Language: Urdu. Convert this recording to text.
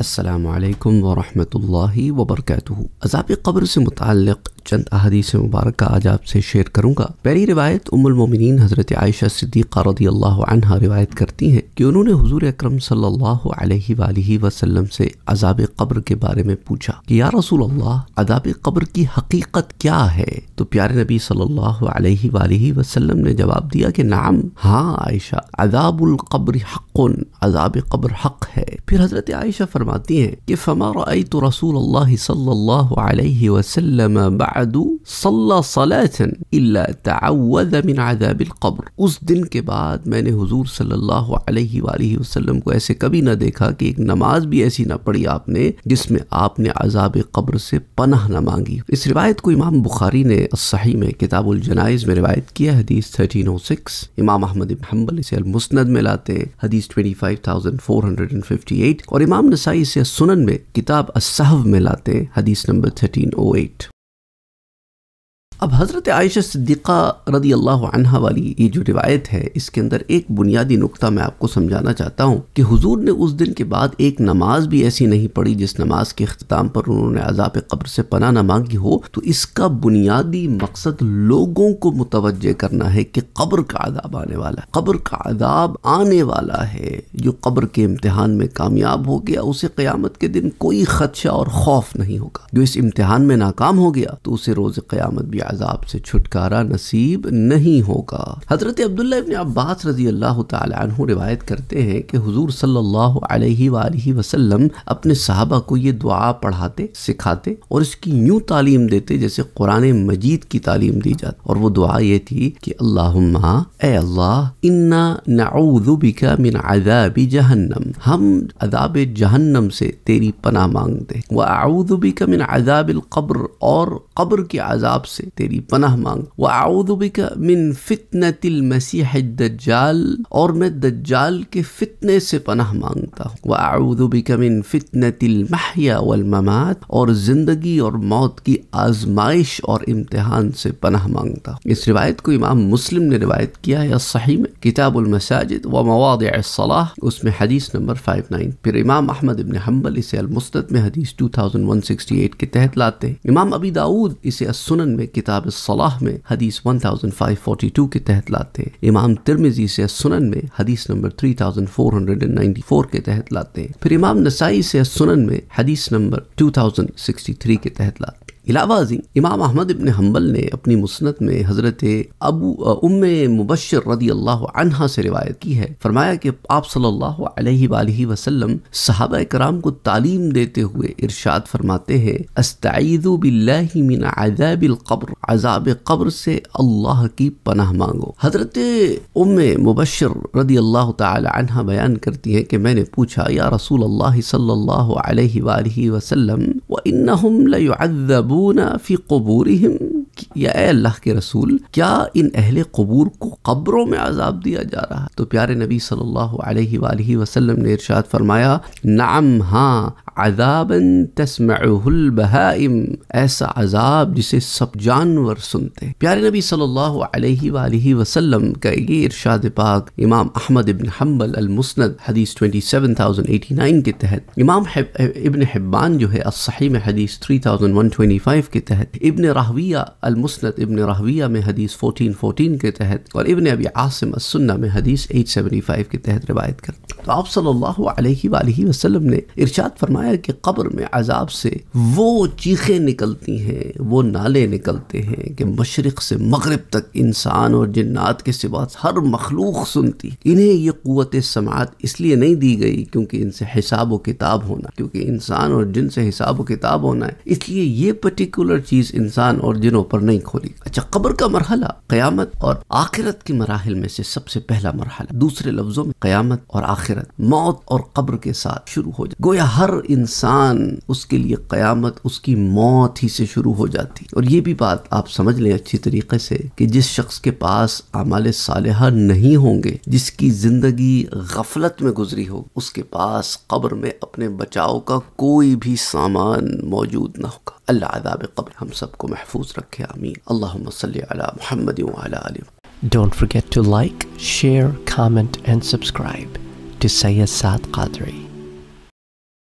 السلام عليكم ورحمة الله وبركاته أصحابي قبر متعلق چند احادیث مبارک مبارکہ آج آپ سے شیئر کروں گا پہلی روایت ام المومنین حضرت عائشہ صدیقہ رضی اللہ عنہ روایت کرتی ہیں کہ انہوں نے حضور اکرم صلی اللہ علیہ وآلہ وسلم سے عذاب قبر کے بارے میں پوچھا کہ یا رسول اللہ عذاب قبر کی حقیقت کیا ہے تو پیارے نبی صلی اللہ علیہ وآلہ وسلم نے جواب دیا کہ نعم ہاں عائشہ عذاب عذاب القبر حق قبر حق ہے پھر حضرت عائشہ فرماتی ہیں کہ فما رأیت رسول اللہ صلی اللہ علیہ وسلم بعد بعد صلى صلاة إلا تعوذ من عذاب القبر اس دن کے بعد میں نے حضور صلی اللہ علیہ وآلہ وسلم کو ایسے کبھی نہ دیکھا کہ ایک نماز بھی ایسی نہ پڑی آپ نے جس میں آپ نے عذاب قبر سے پناہ نہ مانگی اس روایت کو امام بخاری نے الصحیح میں کتاب الجنائز میں روایت کیا حدیث 1306 امام احمد بن حنبل اسے المسند میں لاتے ہیں حدیث 25458 اور امام نسائی اسے سنن میں کتاب السحو میں لاتے ہیں حدیث نمبر 1308 اب حضرت عائشہ صدیقہ رضی اللہ عنہ والی یہ جو روایت ہے اس کے اندر ایک بنیادی نقطہ میں آپ کو سمجھانا چاہتا ہوں کہ حضور نے اس دن کے بعد ایک نماز بھی ایسی نہیں پڑھی جس نماز کے اختتام پر انہوں نے عذاب قبر سے پناہ نہ مانگی ہو تو اس کا بنیادی مقصد لوگوں کو متوجہ کرنا ہے کہ قبر کا عذاب آنے والا ہے قبر کا عذاب آنے والا ہے جو قبر کے امتحان میں کامیاب ہو گیا اسے قیامت کے دن کوئی خدشہ اور خوف نہیں ہوگا جو اس امتحان میں ناکام ہو گیا تو اسے روز قیامت بھی عذاب سے چھٹکارا نصیب نہیں ہوگا حضرت عبداللہ ابن عباس رضی اللہ تعالی عنہ روایت کرتے ہیں کہ حضور صلی اللہ علیہ وآلہ وسلم اپنے صحابہ کو یہ دعا پڑھاتے سکھاتے اور اس کی یوں تعلیم دیتے جیسے قرآن مجید کی تعلیم دی جاتی اور وہ دعا یہ تھی کہ اللہم اے اللہ انا نعوذ بکا من عذاب جہنم ہم عذاب جہنم سے تیری پناہ مانگتے وَأَعُوذُ بِكَ مِنْ مین اذاب القبر اور قبر کے عذاب سے تیری پناہ مانگ وَأَعُوذُ بِكَ مِن فِتْنَةِ الْمَسِيحِ الدَّجَّالِ اور میں دجال کے فتنے سے پناہ مانگتا ہوں وَأَعُوذُ بِكَ مِن فِتْنَةِ الْمَحْيَا وَالْمَمَاتِ اور زندگی اور موت کی آزمائش اور امتحان سے پناہ مانگتا ہوں اس روایت کو امام مسلم نے روایت کیا ہے صحیح میں کتاب المساجد ومواضع الصلاة اس میں حدیث نمبر 59 پھر امام احمد ابن حنبل اسے المسند میں حدیث 2168 کے تحت لاتے ہیں امام ابی داود اسے السنن میں کتاب کتاب الصلاح میں حدیث 1542 کے تحت لاتے ہیں امام ترمیزی سے سنن میں حدیث نمبر 3494 کے تحت لاتے ہیں پھر امام نسائی سے سنن میں حدیث نمبر 2063 کے تحت لاتے ہیں علاوہ عظیم امام احمد ابن حنبل نے اپنی مسنت میں حضرت ابو ام مبشر رضی اللہ عنہ سے روایت کی ہے فرمایا کہ آپ صلی اللہ علیہ وآلہ وسلم صحابہ کرام کو تعلیم دیتے ہوئے ارشاد فرماتے ہیں استعیدو باللہ من عذاب القبر عذاب قبر سے اللہ کی پناہ مانگو حضرت ام مبشر رضی اللہ تعالی عنہ بیان کرتی ہیں کہ میں نے پوچھا یا رسول اللہ صلی اللہ علیہ وآلہ وسلم وَإِنَّهُمْ لَيُعَذَّبُ يخلدون في قبورهم یا اے اللہ کے رسول کیا ان اہل قبور کو قبروں میں عذاب دیا جا رہا ہے تو پیارے نبی صلی اللہ علیہ وآلہ وسلم نے ارشاد فرمایا نعم ہاں عذابا تسمعه البہائم ایسا عذاب جسے سب جانور سنتے ہیں پیارے نبی صلی اللہ علیہ وآلہ وسلم کا یہ ارشاد پاک امام احمد ابن حنبل المسند حدیث 27089 کے تحت امام ابن حبان جو ہے الصحیح میں حدیث 3125 کے تحت ابن رہویہ المسند ابن رحویہ میں حدیث 1414 کے تحت اور ابن ابی عاصم السنہ میں حدیث 875 کے تحت روایت کرتے ہیں تو آپ صلی اللہ علیہ وآلہ وسلم نے ارشاد فرمایا کہ قبر میں عذاب سے وہ چیخیں نکلتی ہیں وہ نالے نکلتے ہیں کہ مشرق سے مغرب تک انسان اور جنات کے سوا ہر مخلوق سنتی انہیں یہ قوت سماعت اس لیے نہیں دی گئی کیونکہ ان سے حساب و کتاب ہونا کیونکہ انسان اور جن سے حساب و کتاب ہونا ہے اس لیے یہ پرٹیکولر چیز انسان اور جنوں پر نہیں کھولی اچھا قبر کا مرحلہ قیامت اور آخرت کے مراحل میں سے سب سے پہلا مرحلہ دوسرے لفظوں میں قیامت اور آخرت موت اور قبر کے ساتھ شروع ہو گویا ہر انسان اس کے لیے قیامت اس کی موت ہی سے شروع ہو جاتی اور یہ بھی بات آپ سمجھ لیں اچھی طریقے سے کہ جس شخص کے پاس اعمال صالحہ نہیں ہوں گے جس کی زندگی غفلت میں گزری ہو اس کے پاس قبر میں اپنے بچاؤ کا کوئی بھی سامان موجود نہ ہوگا العذاب قبل هم سبكم محفوظ رك يا أمين اللهم صل على محمد وعلى آله Don't forget to like, share, comment and subscribe to Sayyid Saad Qadri.